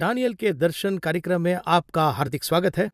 Daniel के दर्शन कार्यक्रम में आपका हार्दिक स्वागत है।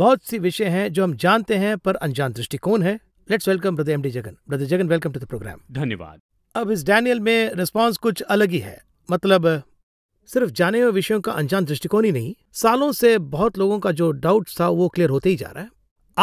बहुत सी विषय हैं जो हम जानते हैं पर अनजान दृष्टिकोण है let's welcome brother M D Jagan brother Jagan welcome to the program धन्यवाद अब इस डैनियल में रिस्पॉन्स कुछ अलग ही है मतलब सिर्फ जाने हुए विषयों का अनजान दृष्टिकोण ही नहीं सालों से बहुत लोगों का जो डाउट था वो क्लियर होते ही जा रहा है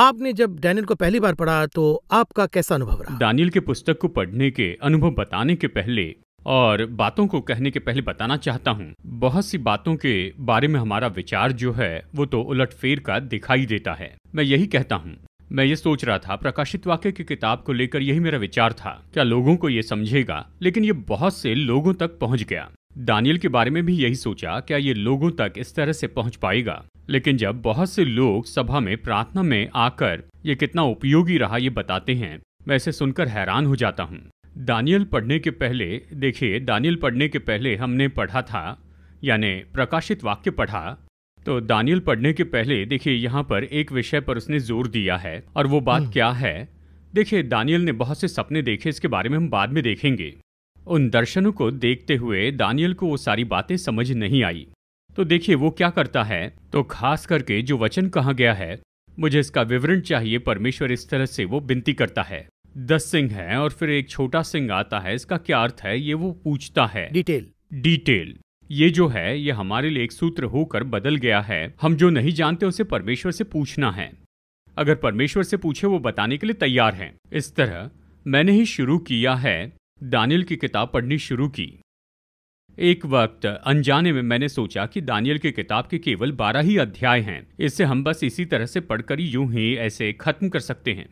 आपने जब डैनियल को पहली बार पढ़ा तो आपका कैसा अनुभव रहा डैनियल के पुस्तक को पढ़ने के अनुभव बताने के पहले और बातों को कहने के पहले बताना चाहता हूँ बहुत सी बातों के बारे में हमारा विचार जो है वो तो उलटफेर का दिखाई देता है मैं यही कहता हूँ मैं ये सोच रहा था प्रकाशित वाक्य की किताब को लेकर यही मेरा विचार था क्या लोगों को ये समझेगा लेकिन ये बहुत से लोगों तक पहुंच गया दानियल के बारे में भी यही सोचा क्या ये लोगों तक इस तरह से पहुंच पाएगा लेकिन जब बहुत से लोग सभा में प्रार्थना में आकर ये कितना उपयोगी रहा ये बताते हैं मैं इसे सुनकर हैरान हो जाता हूँ दानियल पढ़ने के पहले देखिए दानियल पढ़ने के पहले हमने पढ़ा था यानी प्रकाशित वाक्य पढ़ा तो दानियल पढ़ने के पहले देखिए यहाँ पर एक विषय पर उसने जोर दिया है और वो बात हम्म। क्या है देखिए दानियल ने बहुत से सपने देखे इसके बारे में हम बाद में देखेंगे उन दर्शनों को देखते हुए दानियल को वो सारी बातें समझ नहीं आई तो देखिए वो क्या करता है तो खास करके जो वचन कहा गया है मुझे इसका विवरण चाहिए परमेश्वर इस तरह से वो विनती करता है दस सिंह हैं और फिर एक छोटा सिंह आता है इसका क्या अर्थ है ये वो पूछता है डिटेल डिटेल ये जो है ये हमारे लिए एक सूत्र होकर बदल गया है हम जो नहीं जानते उसे परमेश्वर से पूछना है अगर परमेश्वर से पूछे वो बताने के लिए तैयार हैं इस तरह मैंने ही शुरू किया है दानियल की किताब पढ़नी शुरू की एक वक्त अनजाने में मैंने सोचा कि दानियल की किताब के केवल बारह ही अध्याय हैं इसे हम बस इसी तरह से पढ़कर यूं ही ऐसे खत्म कर सकते हैं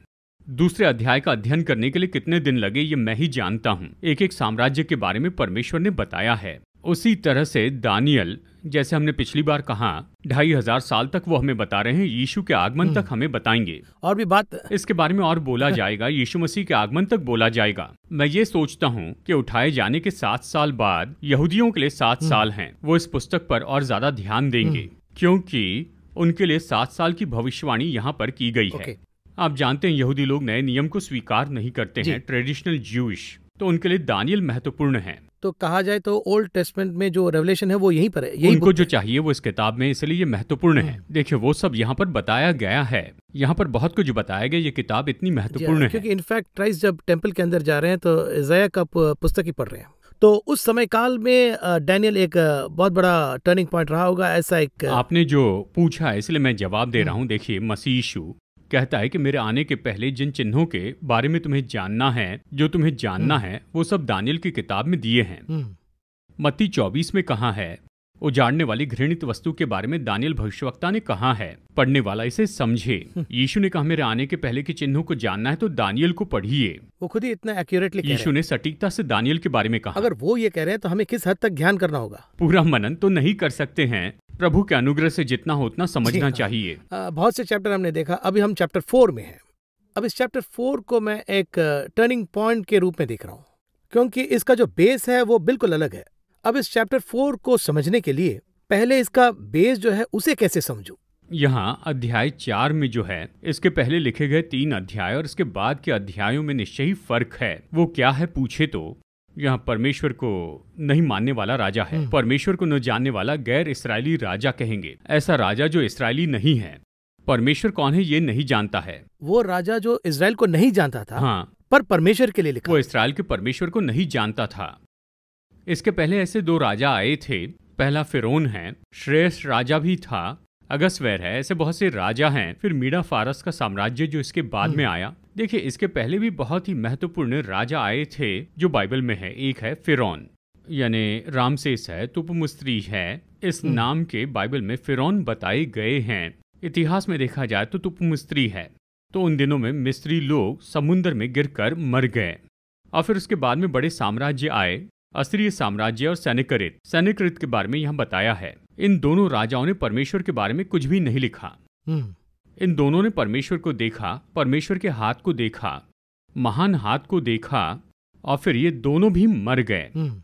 दूसरे अध्याय का अध्ययन करने के लिए कितने दिन लगे ये मैं ही जानता हूँ एक एक साम्राज्य के बारे में परमेश्वर ने बताया है उसी तरह से दानियल जैसे हमने पिछली बार कहा ढाई हजार साल तक वो हमें बता रहे हैं यीशु के आगमन हम्म। तक हमें बताएंगे और भी बात इसके बारे में और बोला जाएगा यीशु मसीह के आगमन तक बोला जाएगा मैं ये सोचता हूँ कि उठाए जाने के सात साल बाद यहूदियों के लिए सात हम्म। साल हैं वो इस पुस्तक पर और ज्यादा ध्यान देंगे हम्म। क्योंकि उनके लिए सात साल की भविष्यवाणी यहाँ पर की गई है आप जानते हैं यहूदी लोग नए नियम को स्वीकार नहीं करते हैं ट्रेडिशनल ज्यूश तो उनके लिए दानियल महत्वपूर्ण है तो कहा जाए तो ओल्ड टेस्टमेंट में जो रेवलेशन है वो यहीं पर है यही उनको जो चाहिए वो इस किताब में इसलिए ये महत्वपूर्ण है हम्म। देखिए वो सब यहाँ पर बताया गया है यहाँ पर बहुत कुछ बताया गया ये किताब इतनी महत्वपूर्ण है क्योंकि इनफैक्ट क्राइस्ट जब टेम्पल के अंदर जा रहे हैं तो जया का पुस्तक ही पढ़ रहे हैं तो उस समय काल में डैनियल एक बहुत बड़ा टर्निंग पॉइंट रहा होगा ऐसा एक आपने जो पूछा इसलिए मैं जवाब दे रहा हूँ देखिए मसीशु कहता है कि मेरे आने के पहले जिन चिन्हों के बारे में तुम्हें जानना है जो तुम्हें जानना हम्म। है वो सब दानियल की किताब में दिए हैं हम्म। मत्ती चौबीस में कहा है उजाड़ने वाली घृणित वस्तु के बारे में दानियल भविष्यवक्ता ने कहा है पढ़ने वाला इसे समझे यीशु ने कहा मेरे आने के पहले के चिन्हों को जानना है तो दानियल को पढ़िए वो खुद ही इतना एक्यूरेटली यीशु ने सटीकता से दानियल के बारे में कहा अगर वो ये कह रहे हैं तो हमें किस हद तक ध्यान करना होगा पूरा मनन तो नहीं कर सकते हैं प्रभु के अनुग्रह से जितना हो उतना समझना हाँ। चाहिए बहुत से चैप्टर हमने देखा अभी हम चैप्टर फोर में है अब इस चैप्टर फोर को मैं एक टर्निंग पॉइंट के रूप में देख रहा हूँ क्योंकि इसका जो बेस है वो बिल्कुल अलग है अब इस चैप्टर फोर को समझने के लिए पहले इसका बेस जो है उसे कैसे समझू यहाँ अध्याय चार में जो है इसके पहले लिखे गए तीन अध्याय और इसके बाद के अध्यायों में निश्चय ही फर्क है वो क्या है पूछे तो यहाँ परमेश्वर को नहीं मानने वाला राजा है हम्म। परमेश्वर को न जानने वाला गैर इसराइली राजा कहेंगे ऐसा राजा जो इसराइली नहीं है परमेश्वर कौन है ये नहीं जानता है वो राजा जो इसराइल को नहीं जानता था हाँ पर परमेश्वर के लिए लिखा वो इसराइल के परमेश्वर को नहीं जानता था इसके पहले ऐसे दो राजा आए थे पहला फिरौन है श्रेष्ठ राजा भी था अगस्वैर है ऐसे बहुत से राजा हैं फिर मीडा फारस का साम्राज्य जो इसके बाद में हम्म। आया देखिए इसके पहले भी बहुत ही महत्वपूर्ण राजा आए थे जो बाइबल में है एक है फिरौन यानी रामसेस है तुपमुस्त्री है इस हम्म। नाम के बाइबल में फिरौन बताए गए हैं इतिहास में देखा जाए तो तुपमुस्त्री है तो उन दिनों में मिस्त्री लोग समुन्द्र में गिर मर गए और फिर उसके बाद में बड़े साम्राज्य आए अस्त्रीय साम्राज्य और सैनिकृत सैनिकृत के बारे में यहाँ बताया है इन दोनों राजाओं ने परमेश्वर के बारे में कुछ भी नहीं लिखा हम्म। इन दोनों ने परमेश्वर को देखा परमेश्वर के हाथ को देखा महान हाथ को देखा और फिर ये दोनों भी मर गए हम्म।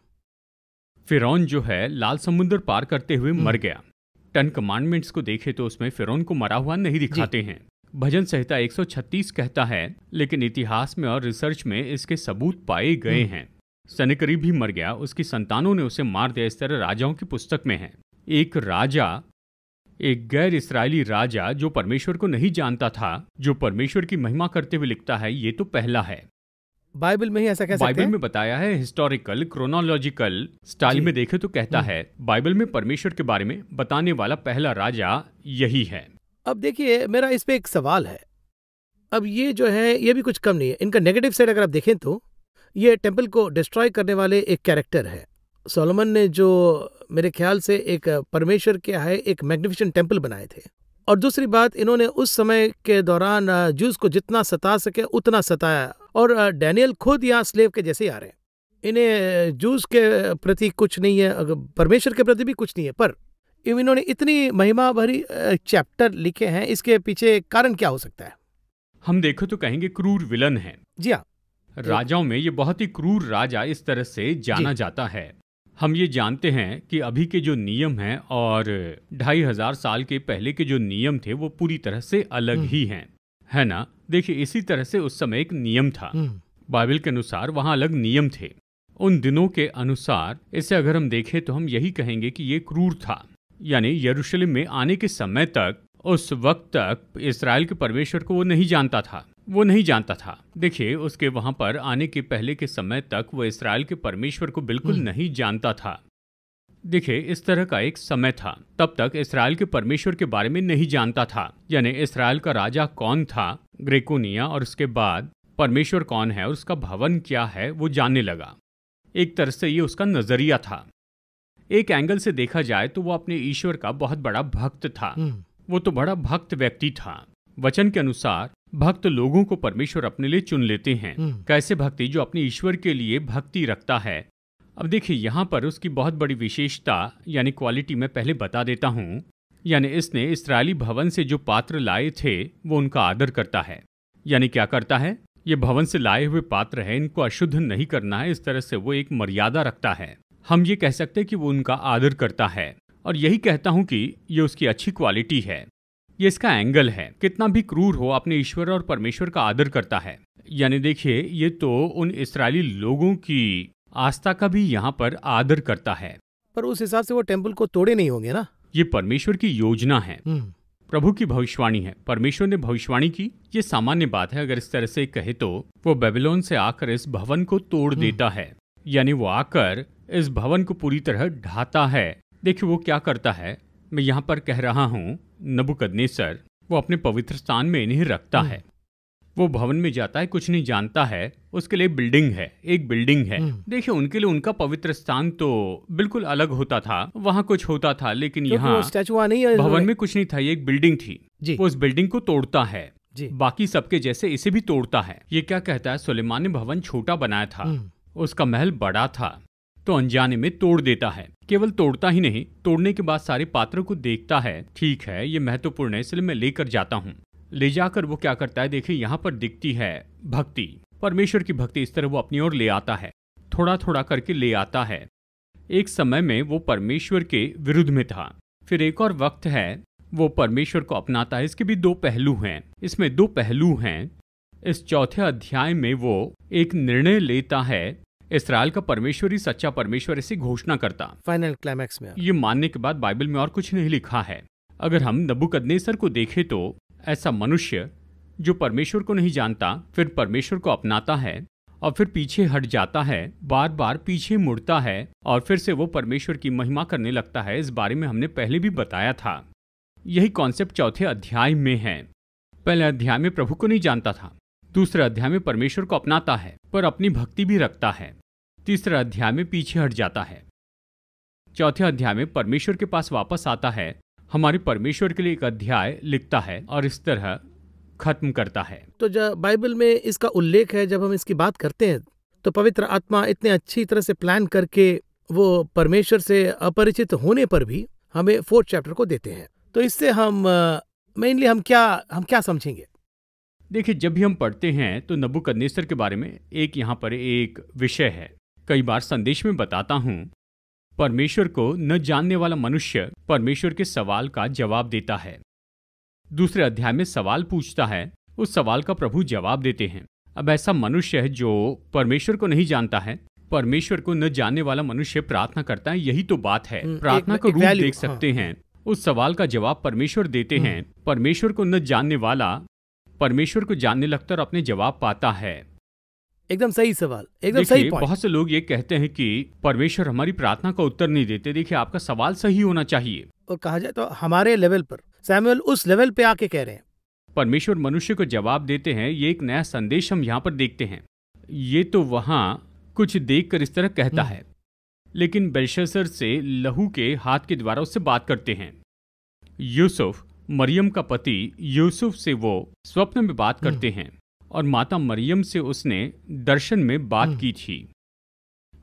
फिरौन जो है लाल समुद्र पार करते हुए हम्म। मर गया टन कमांडमेंट्स को देखे तो उसमें फिरौन को मरा हुआ नहीं दिखाते हैं भजन संहिता 136 कहता है लेकिन इतिहास में और रिसर्च में इसके सबूत पाए गए हैं सनकरी भी मर गया उसकी संतानों ने उसे मार दिया इस तरह राजाओं की पुस्तक में है एक राजा एक गैर इसराइली राजा जो परमेश्वर को नहीं जानता था जो परमेश्वर की महिमा करते हुए लिखता है ये तो पहला है बाइबल में ही ऐसा कह बाइबल में बताया है हिस्टोरिकल क्रोनोलॉजिकल स्टाइल में देखे तो कहता हम्म। है बाइबल में परमेश्वर के बारे में बताने वाला पहला राजा यही है अब देखिए मेरा इस पे एक सवाल है अब ये जो है ये भी कुछ कम नहीं है इनका नेगेटिव साइड अगर आप देखें तो ये टेम्पल को डिस्ट्रॉय करने वाले एक कैरेक्टर है सोलोमन ने जो मेरे ख्याल से एक परमेश्वर के आए एक मैग्निफिशन टेम्पल बनाए थे और दूसरी बात इन्होंने उस समय के दौरान जूस को जितना सता सके उतना सताया और डैनियल खुद यहाँ स्लेव के जैसे ही आ रहे हैं इन्हें जूस के प्रति कुछ नहीं है परमेश्वर के प्रति भी कुछ नहीं है पर इन्होंने इतनी महिमा भरी चैप्टर लिखे हैं इसके पीछे कारण क्या हो सकता है हम देखो तो कहेंगे क्रूर विलन है जी हाँ राजाओं में ये बहुत ही क्रूर राजा इस तरह से जाना जाता है हम ये जानते हैं कि अभी के जो नियम हैं और ढाई हजार साल के पहले के जो नियम थे वो पूरी तरह से अलग हम्म। ही हैं है ना देखिए इसी तरह से उस समय एक नियम था हम्म। बाइबल के अनुसार वहाँ अलग नियम थे उन दिनों के अनुसार इसे अगर हम देखें तो हम यही कहेंगे कि ये क्रूर था यानी यरूशलेम में आने के समय तक उस वक्त तक इसराइल के परमेश्वर को वो नहीं जानता था वो नहीं जानता था देखिए उसके वहां पर आने के पहले के समय तक वो इसराइल के परमेश्वर को बिल्कुल हम्म। नहीं जानता था देखिए इस तरह का एक समय था तब तक इसराइल के परमेश्वर के बारे में नहीं जानता था यानी इसराइल का राजा कौन था ग्रेकोनिया और उसके बाद परमेश्वर कौन है और उसका भवन क्या है वो जानने लगा एक तरह से ये उसका नजरिया था एक एंगल से देखा जाए तो वो अपने ईश्वर का बहुत बड़ा भक्त था हम्म। वो तो बड़ा भक्त व्यक्ति था वचन के अनुसार भक्त लोगों को परमेश्वर अपने लिए चुन लेते हैं हम्म। कैसे भक्ति जो अपने ईश्वर के लिए भक्ति रखता है अब देखिए यहाँ पर उसकी बहुत बड़ी विशेषता यानी क्वालिटी मैं पहले बता देता हूँ यानी इसने इसराइली भवन से जो पात्र लाए थे वो उनका आदर करता है यानी क्या करता है ये भवन से लाए हुए पात्र है इनको अशुद्ध नहीं करना है इस तरह से वो एक मर्यादा रखता है हम ये कह सकते हैं कि वो उनका आदर करता है और यही कहता हूँ कि ये उसकी अच्छी क्वालिटी है ये इसका एंगल है कितना भी क्रूर हो अपने ईश्वर और परमेश्वर का आदर करता है यानी देखिए ये तो उन इसराइली लोगों की आस्था का भी यहाँ पर आदर करता है पर उस हिसाब से वो टेम्पल को तोड़े नहीं होंगे ना ये परमेश्वर की योजना है हम्म। प्रभु की भविष्यवाणी है परमेश्वर ने भविष्यवाणी की ये सामान्य बात है अगर इस तरह से कहे तो वो बेबीलोन से आकर इस भवन को तोड़ हम्म। देता है यानी वो आकर इस भवन को पूरी तरह ढाता है देखिए वो क्या करता है मैं यहाँ पर कह रहा हूँ नबुकदनेसर वो अपने पवित्र स्थान में इन्हें रखता हम्म। है वो भवन में जाता है कुछ नहीं जानता है उसके लिए बिल्डिंग है एक बिल्डिंग है हम्म। देखिए उनके लिए उनका पवित्र स्थान तो बिल्कुल अलग होता था वहाँ कुछ होता था लेकिन यहाँ स्टैचुआ नहीं भवन में कुछ नहीं था ये एक बिल्डिंग थी जी। वो उस बिल्डिंग को तोड़ता है जी। बाकी सबके जैसे इसे भी तोड़ता है ये क्या कहता है सुलेमान ने भवन छोटा बनाया था हम्म। उसका महल बड़ा था तो अनजाने में तोड़ देता है केवल तोड़ता ही नहीं तोड़ने के बाद सारे पात्रों को देखता है ठीक है ये महत्वपूर्ण है इसलिए मैं लेकर जाता हूँ ले जाकर वो क्या करता है देखिए यहाँ पर दिखती है भक्ति परमेश्वर की भक्ति इस तरह वो अपनी ओर ले आता है थोड़ा थोड़ा करके ले आता है एक समय में वो परमेश्वर के विरुद्ध में था फिर एक और वक्त है वो परमेश्वर को अपनाता है इसके भी दो पहलू हैं इसमें दो पहलू हैं इस चौथे अध्याय में वो एक निर्णय लेता है इसराइल का परमेश्वर ही सच्चा परमेश्वर ऐसी घोषणा करता फाइनल क्लाइमैक्स में ये मानने के बाद बाइबल में और कुछ नहीं लिखा है अगर हम नबुकदनेसर को देखें तो ऐसा मनुष्य जो परमेश्वर को नहीं जानता फिर परमेश्वर को अपनाता है और फिर पीछे हट जाता है बार बार पीछे मुड़ता है और फिर से वो परमेश्वर की महिमा करने लगता है इस बारे में हमने पहले भी बताया था यही कॉन्सेप्ट चौथे अध्याय में है पहले अध्याय में प्रभु को नहीं जानता था दूसरे अध्याय में परमेश्वर को अपनाता है पर अपनी भक्ति भी रखता है तीसरे अध्याय में पीछे हट जाता है चौथे अध्याय में परमेश्वर के पास वापस आता है हमारे परमेश्वर के लिए एक अध्याय लिखता है और इस तरह खत्म करता है तो जब बाइबल में इसका उल्लेख है जब हम इसकी बात करते हैं तो पवित्र आत्मा इतने अच्छी तरह से प्लान करके वो परमेश्वर से अपरिचित होने पर भी हमें फोर्थ चैप्टर को देते हैं तो इससे हम मेनली हम क्या हम क्या समझेंगे देखिए जब भी हम पढ़ते हैं तो नबुकदनेसर के बारे में एक यहाँ पर एक विषय है कई बार संदेश में बताता हूँ परमेश्वर को न जानने वाला मनुष्य परमेश्वर के सवाल का जवाब देता है दूसरे अध्याय में सवाल पूछता है उस सवाल का प्रभु जवाब देते हैं अब ऐसा मनुष्य है जो परमेश्वर को नहीं जानता है परमेश्वर को न जानने वाला मनुष्य प्रार्थना करता है यही तो बात है हम्म, प्रार्थना को रूप देख सकते हाँ। हैं उस सवाल का जवाब परमेश्वर देते हैं हम्म। परमेश्वर को न जानने वाला परमेश्वर को जानने लगता और अपने जवाब पाता है एकदम सही सवाल एकदम सही पॉइंट बहुत से लोग ये कहते हैं कि परमेश्वर हमारी प्रार्थना का उत्तर नहीं देते देखिए आपका सवाल सही होना चाहिए और कहा जाए तो हमारे लेवल पर सैमुअल उस लेवल पे आके कह रहे हैं परमेश्वर मनुष्य को जवाब देते हैं ये एक नया संदेश हम यहाँ पर देखते हैं ये तो वहाँ कुछ देख कर इस तरह कहता हम्म। है लेकिन बेलशसर से लहू के हाथ के द्वारा उससे बात करते हैं यूसुफ मरियम का पति यूसुफ से वो स्वप्न में बात हम्म। करते हैं और माता मरियम से उसने दर्शन में बात हम्म। की थी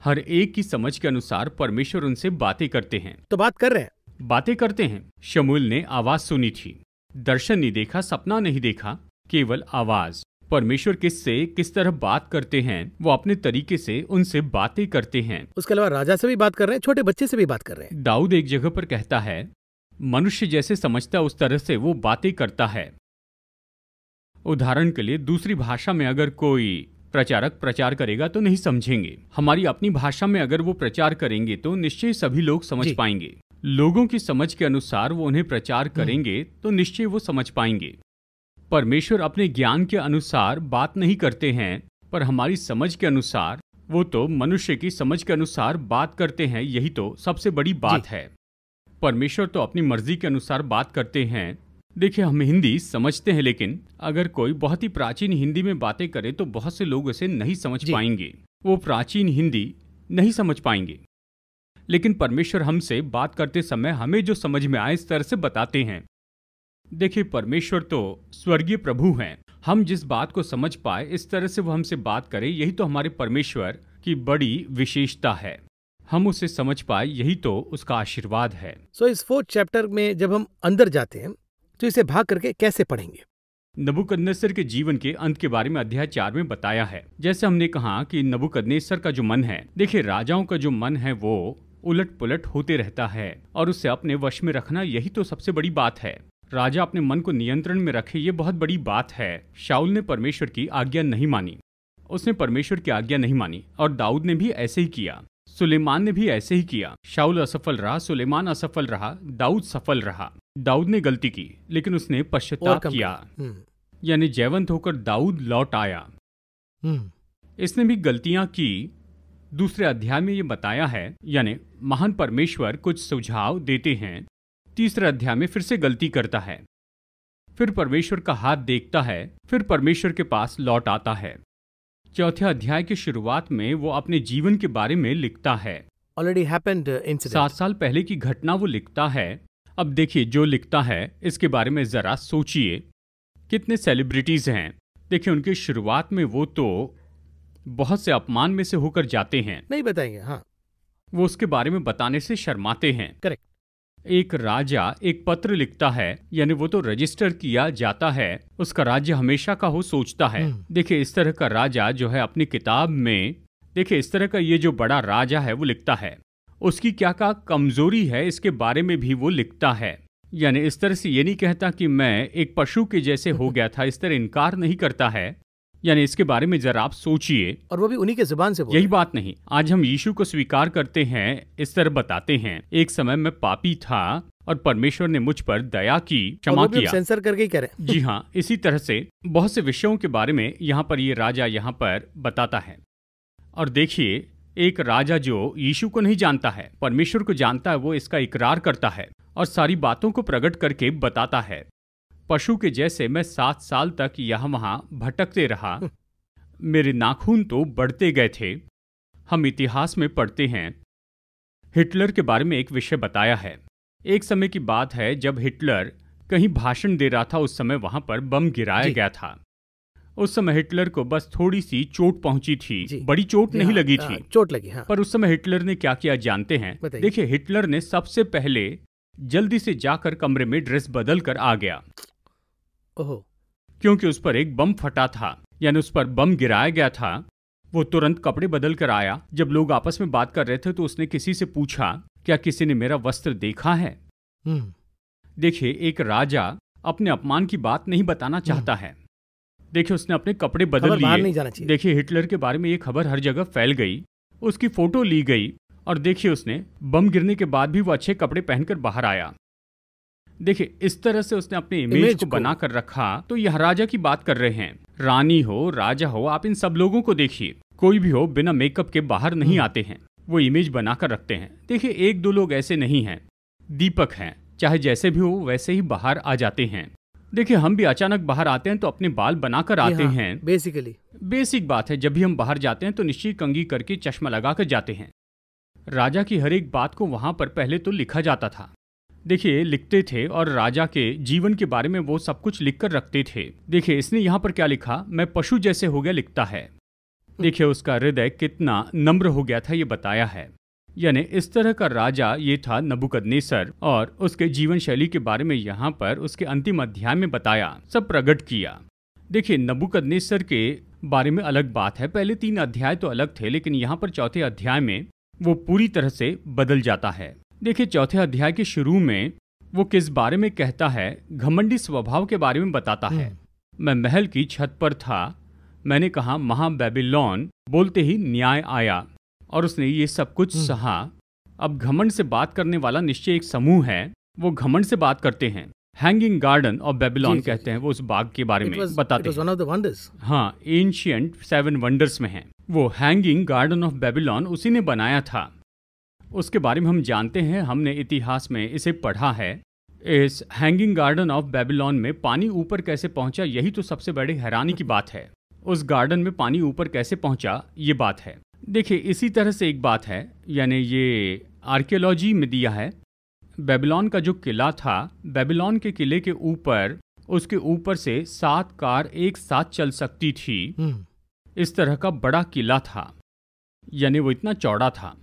हर एक की समझ के अनुसार परमेश्वर उनसे बातें करते हैं तो बात कर रहे हैं बातें करते हैं शमूल ने आवाज सुनी थी दर्शन नहीं देखा सपना नहीं देखा केवल आवाज परमेश्वर किससे किस तरह बात करते हैं वो अपने तरीके से उनसे बातें करते हैं उसके अलावा राजा से भी बात कर रहे हैं छोटे बच्चे से भी बात कर रहे हैं दाऊद एक जगह पर कहता है मनुष्य जैसे समझता उस तरह से वो बातें करता है उदाहरण के लिए दूसरी भाषा में अगर कोई प्रचारक प्रचार करेगा तो नहीं समझेंगे हमारी अपनी भाषा में अगर वो प्रचार करेंगे तो निश्चय सभी लोग समझ पाएंगे लोगों की समझ के अनुसार वो उन्हें प्रचार हम्म। करेंगे तो निश्चय वो समझ पाएंगे परमेश्वर अपने ज्ञान के अनुसार बात नहीं करते हैं पर हमारी समझ के अनुसार वो तो मनुष्य की समझ के अनुसार बात करते हैं यही तो सबसे बड़ी बात है परमेश्वर तो अपनी मर्जी के अनुसार बात करते हैं देखिए हम हिंदी समझते हैं लेकिन अगर कोई बहुत ही प्राचीन हिंदी में बातें करे तो बहुत से लोग उसे नहीं समझ पाएंगे वो प्राचीन हिंदी नहीं समझ पाएंगे लेकिन परमेश्वर हमसे बात करते समय हमें जो समझ में आए इस तरह से बताते हैं देखिए परमेश्वर तो स्वर्गीय प्रभु हैं हम जिस बात को समझ पाए इस तरह से वो हमसे बात करे यही तो हमारे परमेश्वर की बड़ी विशेषता है हम उसे समझ पाए यही तो उसका आशीर्वाद है सो so, इस फोर्थ चैप्टर में जब हम अंदर जाते हैं तो इसे भाग करके कैसे पढ़ेंगे नबुकदनेसर के जीवन के अंत के बारे में अध्याय चार में बताया है जैसे हमने कहा कि नबुकदनेसर का जो मन है देखिए राजाओं का जो मन है वो उलट पुलट होते रहता है और उसे अपने वश में रखना यही तो सबसे बड़ी बात है राजा अपने मन को नियंत्रण में रखे ये बहुत बड़ी बात है शाउल ने परमेश्वर की आज्ञा नहीं मानी उसने परमेश्वर की आज्ञा नहीं मानी और दाऊद ने भी ऐसे ही किया सुलेमान ने भी ऐसे ही किया शाउल असफल रहा सुलेमान असफल रहा दाऊद सफल रहा दाऊद ने गलती की लेकिन उसने पश्चाताप किया हम्म। यानी जयवंत होकर दाऊद लौट आया हम्म। इसने भी गलतियां की दूसरे अध्याय में ये बताया है यानी महान परमेश्वर कुछ सुझाव देते हैं तीसरे अध्याय में फिर से गलती करता है फिर परमेश्वर का हाथ देखता है फिर परमेश्वर के पास लौट आता है चौथे अध्याय की शुरुआत में वो अपने जीवन के बारे में लिखता है ऑलरेडी uh, सात साल पहले की घटना वो लिखता है अब देखिए जो लिखता है इसके बारे में ज़रा सोचिए कितने सेलिब्रिटीज़ हैं देखिए उनकी शुरुआत में वो तो बहुत से अपमान में से होकर जाते हैं नहीं बताएंगे हाँ वो उसके बारे में बताने से शर्माते हैं करेक्ट एक राजा एक पत्र लिखता है यानी वो तो रजिस्टर किया जाता है उसका राज्य हमेशा का हो सोचता है हम्म। देखिए इस तरह का राजा जो है अपनी किताब में देखिए इस तरह का ये जो बड़ा राजा है वो लिखता है उसकी क्या क्या कमजोरी है इसके बारे में भी वो लिखता है यानी इस तरह से ये नहीं कहता कि मैं एक पशु के जैसे हो गया था इस तरह इनकार नहीं करता है यानी इसके बारे में जरा आप सोचिए और वो भी उन्हीं के जुबान से यही बात नहीं आज हम यीशु को स्वीकार करते हैं इस तरह बताते हैं एक समय मैं पापी था और परमेश्वर ने मुझ पर दया की क्षमा किया सेंसर करके ही करें जी हाँ इसी तरह से बहुत से विषयों के बारे में यहाँ पर ये राजा यहाँ पर बताता है और देखिए एक राजा जो यीशु को नहीं जानता है परमेश्वर को जानता है वो इसका इकरार करता है और सारी बातों को प्रकट करके बताता है पशु के जैसे मैं सात साल तक यहां वहां भटकते रहा मेरे नाखून तो बढ़ते गए थे हम इतिहास में पढ़ते हैं हिटलर के बारे में एक विषय बताया है एक समय की बात है जब हिटलर कहीं भाषण दे रहा था उस समय वहां पर बम गिराया गया था उस समय हिटलर को बस थोड़ी सी चोट पहुंची थी बड़ी चोट नहीं हाँ, लगी हाँ, थी चोट लगी हाँ। पर उस समय हिटलर ने क्या किया जानते हैं देखिए हिटलर ने सबसे पहले जल्दी से जाकर कमरे में ड्रेस बदल कर आ गया ओहो क्योंकि उस पर एक बम फटा था यानी उस पर बम गिराया गया था वो तुरंत कपड़े बदल कर आया जब लोग आपस में बात कर रहे थे तो उसने किसी से पूछा क्या किसी ने मेरा वस्त्र देखा है हम्म। देखिए एक राजा अपने अपमान की बात नहीं बताना चाहता हम्म। है देखिए उसने अपने कपड़े बदल लिए देखिए हिटलर के बारे में ये खबर हर जगह फैल गई उसकी फोटो ली गई और देखिए उसने बम गिरने के बाद भी वो अच्छे कपड़े पहनकर बाहर आया देखिए इस तरह से उसने अपने इमेज, इमेज को, को बना कर रखा तो यह राजा की बात कर रहे हैं रानी हो राजा हो आप इन सब लोगों को देखिए कोई भी हो बिना मेकअप के बाहर नहीं हम्म। आते हैं वो इमेज बना कर रखते हैं देखिए एक दो लोग ऐसे नहीं हैं दीपक हैं चाहे जैसे भी हो वैसे ही बाहर आ जाते हैं देखिए हम भी अचानक बाहर आते हैं तो अपने बाल बनाकर आते हाँ, हैं बेसिकली बेसिक बात है जब भी हम बाहर जाते हैं तो निश्चित कंगी करके चश्मा लगा कर जाते हैं राजा की हर एक बात को वहां पर पहले तो लिखा जाता था देखिए लिखते थे और राजा के जीवन के बारे में वो सब कुछ लिख कर रखते थे देखिए इसने यहाँ पर क्या लिखा मैं पशु जैसे हो गया लिखता है देखिए उसका हृदय कितना नम्र हो गया था ये बताया है यानी इस तरह का राजा ये था नबुकदनेसर और उसके जीवन शैली के बारे में यहाँ पर उसके अंतिम अध्याय में बताया सब प्रकट किया देखिए नबुकदनेसर के बारे में अलग बात है पहले तीन अध्याय तो अलग थे लेकिन यहाँ पर चौथे अध्याय में वो पूरी तरह से बदल जाता है देखिए चौथे अध्याय के शुरू में वो किस बारे में कहता है घमंडी स्वभाव के बारे में बताता है हम्म। मैं महल की छत पर था मैंने कहा महा बोलते ही न्याय आया और उसने ये सब कुछ हम्म। सहा अब घमंड से बात करने वाला निश्चय एक समूह है वो घमंड से बात करते हैं हैंगिंग गार्डन ऑफ बेबीलोन कहते हैं वो उस बाग के बारे में बताते हैं हाँ एंशियंट सेवन वंडर्स में है वो हैंगिंग गार्डन ऑफ बेबीलोन उसी ने बनाया था उसके बारे में हम जानते हैं हमने इतिहास में इसे पढ़ा है इस हैंगिंग गार्डन ऑफ बेबीलोन में पानी ऊपर कैसे पहुंचा यही तो सबसे बड़े हैरानी की बात है उस गार्डन में पानी ऊपर कैसे पहुंचा ये बात है देखिए इसी तरह से एक बात है यानी ये आर्कियोलॉजी में दिया है बेबीलोन का जो किला था बेबीलोन के किले के ऊपर उसके ऊपर से सात कार एक साथ चल सकती थी हम्म। इस तरह का बड़ा किला था यानी वो इतना चौड़ा था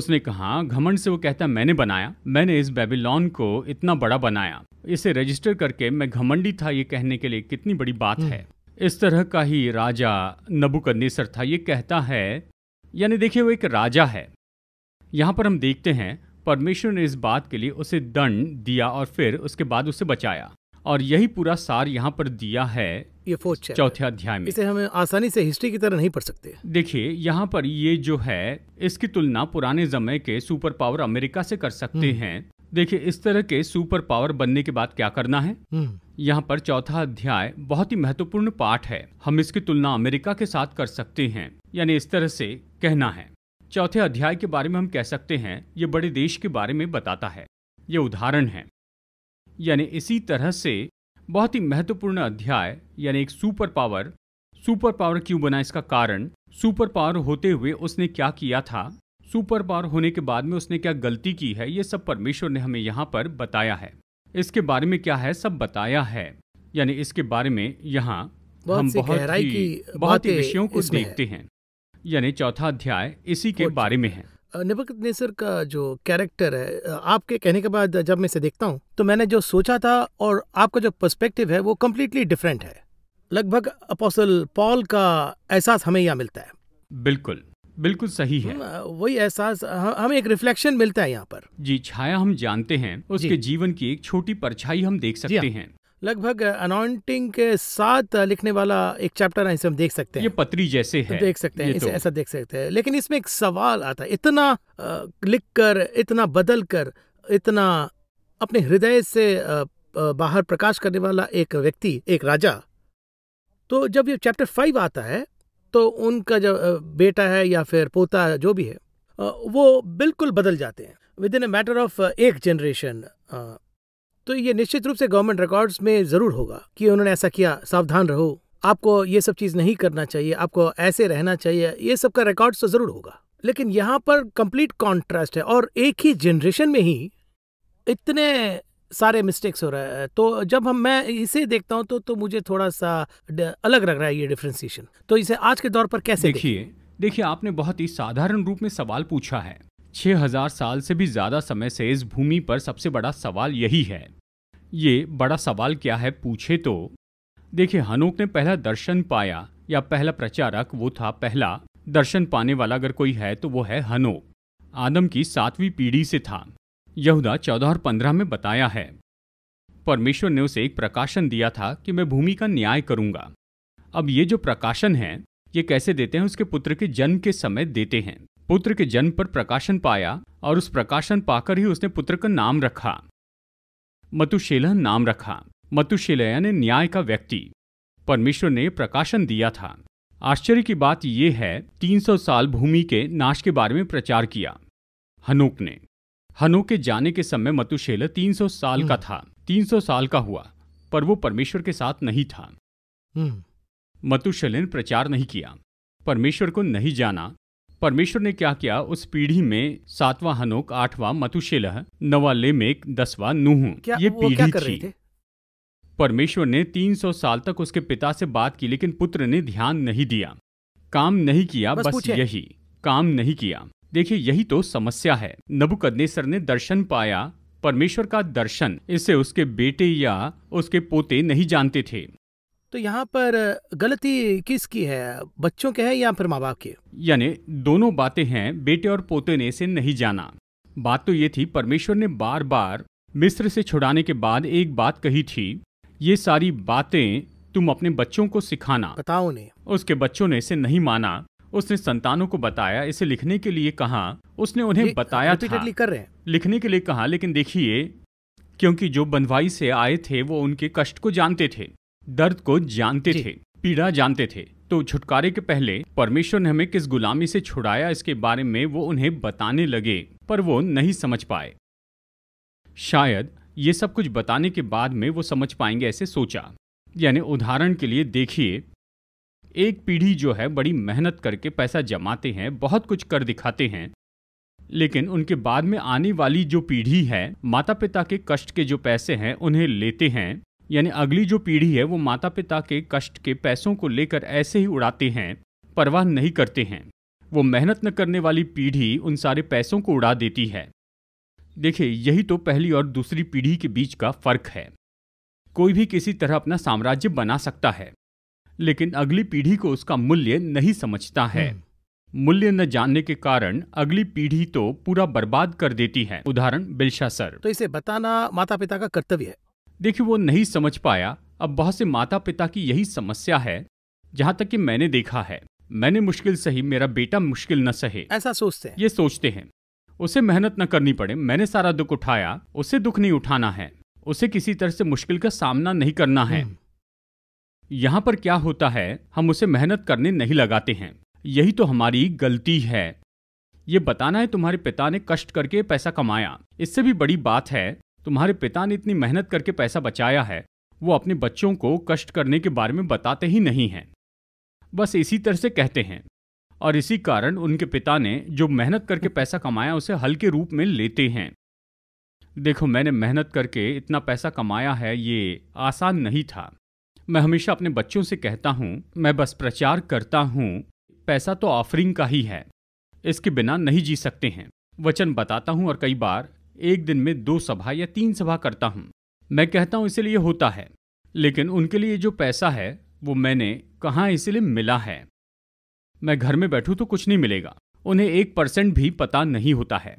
उसने कहा घमंड से वो कहता मैंने बनाया मैंने इस बेबीलोन को इतना बड़ा बनाया इसे रजिस्टर करके मैं घमंडी था ये कहने के लिए कितनी बड़ी बात हम्म। है इस तरह का ही राजा नबुकनेसर था ये कहता है यानी देखिए वो एक राजा है यहाँ पर हम देखते हैं परमेश्वर ने इस बात के लिए उसे दंड दिया और फिर उसके बाद उसे बचाया और यही पूरा सार यहाँ पर दिया है ये चौथे अध्याय में इसे हमें आसानी से हिस्ट्री की तरह नहीं पढ़ सकते देखिए यहाँ पर ये जो है इसकी तुलना पुराने समय के सुपर पावर अमेरिका से कर सकते हम्म। हैं देखिए इस तरह के सुपर पावर बनने के बाद क्या करना है हम्म। यहाँ पर चौथा अध्याय बहुत ही महत्वपूर्ण पाठ है हम इसकी तुलना अमेरिका के साथ कर सकते हैं यानी इस तरह से कहना है चौथे अध्याय के बारे में हम कह सकते हैं ये बड़े देश के बारे में बताता है ये उदाहरण है यानी इसी तरह से बहुत ही महत्वपूर्ण अध्याय यानी एक सुपर पावर सुपर पावर क्यों बना इसका कारण सुपर पावर होते हुए उसने क्या किया था सुपर पावर होने के बाद में उसने क्या गलती की है ये सब परमेश्वर ने हमें यहाँ पर बताया है इसके बारे में क्या है सब बताया है यानी इसके बारे में यहाँ हम बहुत ही बहुत ही विषयों को देखते हैं यानी चौथा अध्याय इसी के बारे में है नेसर का जो कैरेक्टर है आपके कहने के बाद जब मैं इसे देखता हूँ तो मैंने जो सोचा था और आपका जो पर्सपेक्टिव है वो कम्प्लीटली डिफरेंट है लगभग अपोसल पॉल का एहसास हमें यहाँ मिलता है बिल्कुल बिल्कुल सही है वही एहसास हमें एक रिफ्लेक्शन मिलता है यहाँ पर जी छाया हम जानते हैं उसके जी. जीवन की एक छोटी परछाई हम देख सकते हाँ। हैं लगभग अनाउंटिंग के साथ लिखने वाला एक चैप्टर है इसे हम देख सकते हैं ये पत्री जैसे है देख सकते हैं इसे तो। ऐसा देख सकते हैं लेकिन इसमें एक सवाल आता है इतना लिख कर इतना बदल कर इतना अपने हृदय से बाहर प्रकाश करने वाला एक व्यक्ति एक राजा तो जब ये चैप्टर फाइव आता है तो उनका जो बेटा है या फिर पोता जो भी है वो बिल्कुल बदल जाते हैं within a matter of एक जनरेशन तो ये निश्चित रूप से गवर्नमेंट रिकॉर्ड्स में ज़रूर होगा कि उन्होंने ऐसा किया सावधान रहो आपको ये सब चीज़ नहीं करना चाहिए आपको ऐसे रहना चाहिए ये सब का रिकॉर्ड तो ज़रूर होगा लेकिन यहाँ पर कंप्लीट कॉन्ट्रास्ट है और एक ही जनरेशन में ही इतने सारे मिस्टेक्स हो रहे है तो जब हम मैं इसे देखता हूँ तो तो मुझे थोड़ा सा अलग लग रहा है ये डिफ्रेंसिएशन तो इसे आज के दौर पर कैसे देखिए देखिए आपने बहुत ही साधारण रूप में सवाल पूछा है 6000 साल से भी ज़्यादा समय से इस भूमि पर सबसे बड़ा सवाल यही है ये बड़ा सवाल क्या है पूछे तो देखिए हनोक ने पहला दर्शन पाया या पहला प्रचारक वो था पहला दर्शन पाने वाला अगर कोई है तो वो है हनोक आदम की सातवीं पीढ़ी से था यहूदा चौदह और पंद्रह में बताया है परमेश्वर ने उसे एक प्रकाशन दिया था कि मैं भूमि का न्याय करूंगा अब ये जो प्रकाशन है ये कैसे देते हैं उसके पुत्र के जन्म के समय देते हैं पुत्र के जन्म पर प्रकाशन पाया और उस प्रकाशन पाकर ही उसने पुत्र का नाम रखा मतुशेलह नाम रखा मतुशेलह ने न्याय का व्यक्ति परमेश्वर ने प्रकाशन दिया था आश्चर्य की बात यह है 300 साल भूमि के नाश के बारे में प्रचार किया हनुक ने हनोक के जाने के समय मतुशेला 300 साल का हम्म। था 300 साल का हुआ पर वो परमेश्वर के साथ नहीं था हम्म। मतुशेला ने प्रचार नहीं किया परमेश्वर को नहीं जाना परमेश्वर ने क्या किया उस पीढ़ी में सातवां हनोक आठवां मतुशेलह नवा लेमेक दसवां नूह ये पीढ़ी थी परमेश्वर ने 300 साल तक उसके पिता से बात की लेकिन पुत्र ने ध्यान नहीं दिया काम नहीं किया बस, बस यही काम नहीं किया देखिए यही तो समस्या है नबुकदनेसर ने दर्शन पाया परमेश्वर का दर्शन इसे उसके बेटे या उसके पोते नहीं जानते थे तो यहाँ पर गलती किसकी है बच्चों के है या फिर माँ बाप के यानी दोनों बातें हैं बेटे और पोते ने इसे नहीं जाना बात तो ये थी परमेश्वर ने बार बार मिस्र से छुड़ाने के बाद एक बात कही थी ये सारी बातें तुम अपने बच्चों को सिखाना बताओ ने उसके बच्चों ने इसे नहीं माना उसने संतानों को बताया इसे लिखने के लिए कहा उसने उन्हें बताया था कर रहे हैं लिखने के लिए कहा लेकिन देखिए क्योंकि जो बंधवाई से आए थे वो उनके कष्ट को जानते थे दर्द को जानते थे पीड़ा जानते थे तो छुटकारे के पहले परमेश्वर ने हमें किस गुलामी से छुड़ाया इसके बारे में वो उन्हें बताने लगे पर वो नहीं समझ पाए शायद ये सब कुछ बताने के बाद में वो समझ पाएंगे ऐसे सोचा यानी उदाहरण के लिए देखिए एक पीढ़ी जो है बड़ी मेहनत करके पैसा जमाते हैं बहुत कुछ कर दिखाते हैं लेकिन उनके बाद में आने वाली जो पीढ़ी है माता पिता के कष्ट के जो पैसे हैं उन्हें लेते हैं यानी अगली जो पीढ़ी है वो माता पिता के कष्ट के पैसों को लेकर ऐसे ही उड़ाते हैं परवाह नहीं करते हैं वो मेहनत न करने वाली पीढ़ी उन सारे पैसों को उड़ा देती है देखिए यही तो पहली और दूसरी पीढ़ी के बीच का फर्क है कोई भी किसी तरह अपना साम्राज्य बना सकता है लेकिन अगली पीढ़ी को उसका मूल्य नहीं समझता है हम्म। मूल्य न जानने के कारण अगली पीढ़ी तो पूरा बर्बाद कर देती है उदाहरण बिलशा सर तो इसे बताना माता पिता का कर्तव्य है देखिए वो नहीं समझ पाया अब बहुत से माता पिता की यही समस्या है जहाँ तक कि मैंने देखा है मैंने मुश्किल सही मेरा बेटा मुश्किल न सहे ऐसा सोचते हैं ये सोचते हैं उसे मेहनत न करनी पड़े मैंने सारा दुख उठाया उसे दुख नहीं उठाना है उसे किसी तरह से मुश्किल का सामना नहीं करना है हम्म। यहाँ पर क्या होता है हम उसे मेहनत करने नहीं लगाते हैं यही तो हमारी गलती है ये बताना है तुम्हारे पिता ने कष्ट करके पैसा कमाया इससे भी बड़ी बात है तुम्हारे पिता ने इतनी मेहनत करके पैसा बचाया है वो अपने बच्चों को कष्ट करने के बारे में बताते ही नहीं हैं बस इसी तरह से कहते हैं और इसी कारण उनके पिता ने जो मेहनत करके पैसा कमाया उसे हल्के रूप में लेते हैं देखो मैंने मेहनत करके इतना पैसा कमाया है ये आसान नहीं था मैं हमेशा अपने बच्चों से कहता हूँ मैं बस प्रचार करता हूँ पैसा तो ऑफरिंग का ही है इसके बिना नहीं जी सकते हैं वचन बताता हूँ और कई बार एक दिन में दो सभा या तीन सभा करता हूं मैं कहता हूं इसलिए होता है लेकिन उनके लिए जो पैसा है वो मैंने कहा इसलिए मिला है मैं घर में बैठू तो कुछ नहीं मिलेगा उन्हें एक परसेंट भी पता नहीं होता है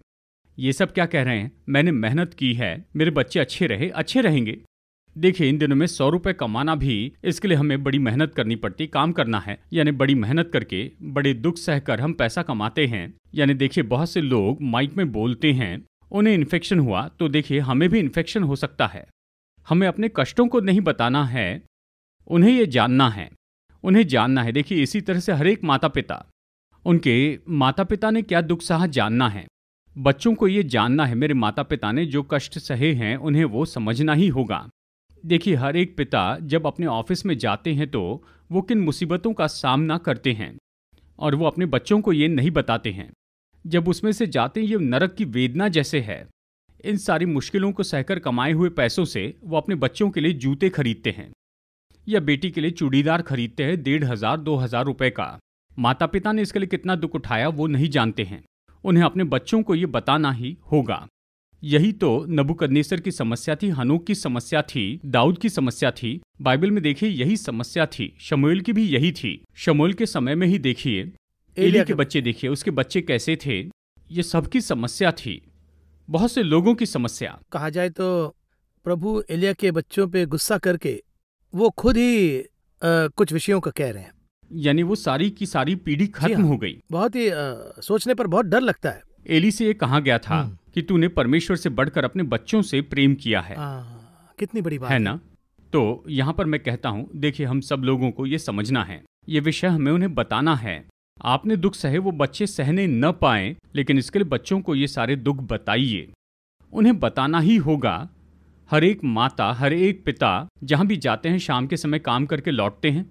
ये सब क्या कह रहे हैं मैंने मेहनत की है मेरे बच्चे अच्छे रहे अच्छे रहेंगे देखिए इन दिनों में सौ रुपए कमाना भी इसके लिए हमें बड़ी मेहनत करनी पड़ती काम करना है यानी बड़ी मेहनत करके बड़े दुख सहकर हम पैसा कमाते हैं यानी देखिए बहुत से लोग माइक में बोलते हैं उन्हें इन्फेक्शन हुआ तो देखिए हमें भी इन्फेक्शन हो सकता है हमें अपने कष्टों को नहीं बताना है उन्हें ये जानना है उन्हें जानना है देखिए इसी तरह से हर एक माता पिता उनके माता पिता ने क्या दुख सहा जानना है बच्चों को ये जानना है मेरे माता पिता ने जो कष्ट सहे हैं उन्हें वो समझना ही होगा देखिए हर एक पिता जब अपने ऑफिस में जाते हैं तो वो किन मुसीबतों का सामना करते हैं और वो अपने बच्चों को ये नहीं बताते हैं जब उसमें से जाते ये नरक की वेदना जैसे है इन सारी मुश्किलों को सहकर कमाए हुए पैसों से वो अपने बच्चों के लिए जूते खरीदते हैं या बेटी के लिए चूड़ीदार खरीदते हैं डेढ़ हजार दो हजार रुपए का माता पिता ने इसके लिए कितना दुख उठाया वो नहीं जानते हैं उन्हें अपने बच्चों को ये बताना ही होगा यही तो नबुकदनेसर की समस्या थी हनूक की समस्या थी दाऊद की समस्या थी बाइबल में देखिए यही समस्या थी शमोल की भी यही थी शमोल के समय में ही देखिए एली के बच्चे देखिए उसके बच्चे कैसे थे ये सबकी समस्या थी बहुत से लोगों की समस्या कहा जाए तो प्रभु एलिया के बच्चों पे गुस्सा करके वो खुद ही आ, कुछ विषयों का कह रहे हैं यानी वो सारी की सारी पीढ़ी खत्म हाँ, हो गई बहुत ही आ, सोचने पर बहुत डर लगता है एली से ये कहा गया था हम्म। कि तूने परमेश्वर से बढ़कर अपने बच्चों से प्रेम किया है आ, हाँ, कितनी बड़ी बात है ना तो यहाँ पर मैं कहता हूँ देखिए हम सब लोगों को ये समझना है ये विषय हमें उन्हें बताना है आपने दुख सहे वो बच्चे सहने न पाए लेकिन इसके लिए बच्चों को ये सारे दुख बताइए उन्हें बताना ही होगा हर एक माता हर एक पिता जहाँ भी जाते हैं शाम के समय काम करके लौटते हैं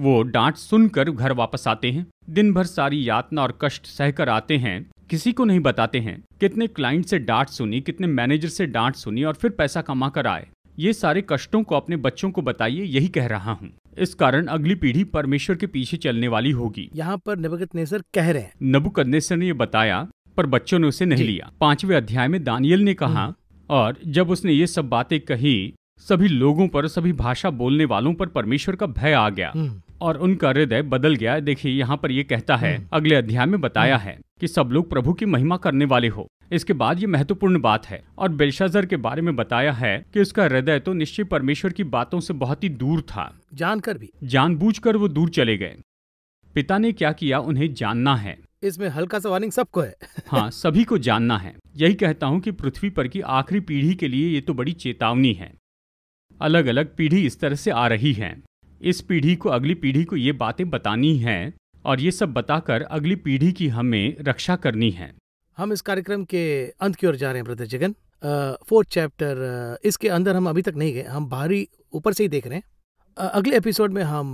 वो डांट सुनकर घर वापस आते हैं दिन भर सारी यातना और कष्ट सहकर आते हैं किसी को नहीं बताते हैं कितने क्लाइंट से डांट सुनी कितने मैनेजर से डांट सुनी और फिर पैसा कमा कर आए ये सारे कष्टों को अपने बच्चों को बताइए यही कह रहा हूँ इस कारण अगली पीढ़ी परमेश्वर के पीछे चलने वाली होगी यहाँ पर नबुकदनेसर कह रहे हैं नबुकदनेसर ने यह बताया पर बच्चों ने उसे नहीं लिया पांचवे अध्याय में दानियल ने कहा हम्म। और जब उसने ये सब बातें कही सभी लोगों पर सभी भाषा बोलने वालों पर परमेश्वर का भय आ गया हम्म। और उनका हृदय बदल गया देखिए यहाँ पर ये कहता है हम्म। अगले अध्याय में बताया है कि सब लोग प्रभु की महिमा करने वाले हो इसके बाद ये महत्वपूर्ण बात है और बेलशाजर के बारे में बताया है कि उसका हृदय तो निश्चय परमेश्वर की बातों से बहुत ही दूर था जानकर भी जानबूझकर वो दूर चले गए पिता ने क्या किया उन्हें जानना है इसमें हल्का सा वार्निंग सबको है हाँ सभी को जानना है यही कहता हूँ कि पृथ्वी पर की आखिरी पीढ़ी के लिए ये तो बड़ी चेतावनी है अलग अलग पीढ़ी इस तरह से आ रही है इस पीढ़ी को अगली पीढ़ी को ये बातें बतानी है और ये सब बताकर अगली पीढ़ी की हमें रक्षा करनी है हम इस कार्यक्रम के अंत की ओर जा रहे हैं ब्रदर जगन फोर्थ चैप्टर इसके अंदर हम अभी तक नहीं गए हम बाहरी ऊपर से ही देख रहे हैं अगले एपिसोड में हम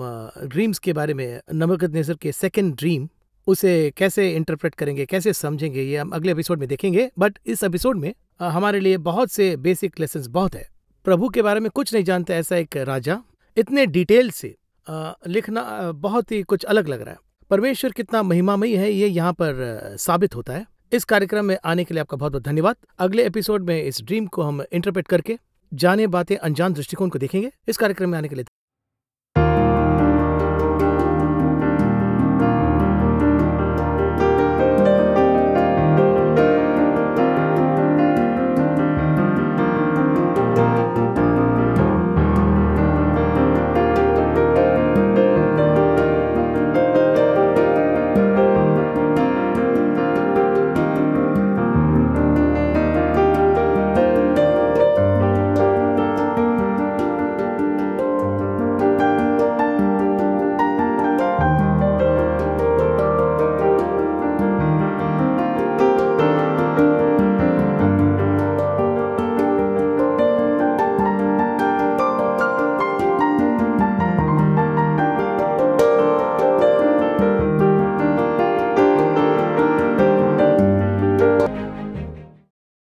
ड्रीम्स के बारे में नमकत नजर के सेकेंड ड्रीम उसे कैसे इंटरप्रेट करेंगे कैसे समझेंगे ये हम अगले एपिसोड में देखेंगे बट इस एपिसोड में हमारे लिए बहुत से बेसिक लेसन बहुत है प्रभु के बारे में कुछ नहीं जानते ऐसा एक राजा इतने डिटेल से लिखना बहुत ही कुछ अलग लग रहा है परमेश्वर कितना महिमामयी है ये यहाँ पर साबित होता है इस कार्यक्रम में आने के लिए आपका बहुत बहुत धन्यवाद अगले एपिसोड में इस ड्रीम को हम इंटरप्रेट करके जाने बातें अनजान दृष्टिकोण को देखेंगे इस कार्यक्रम में आने के लिए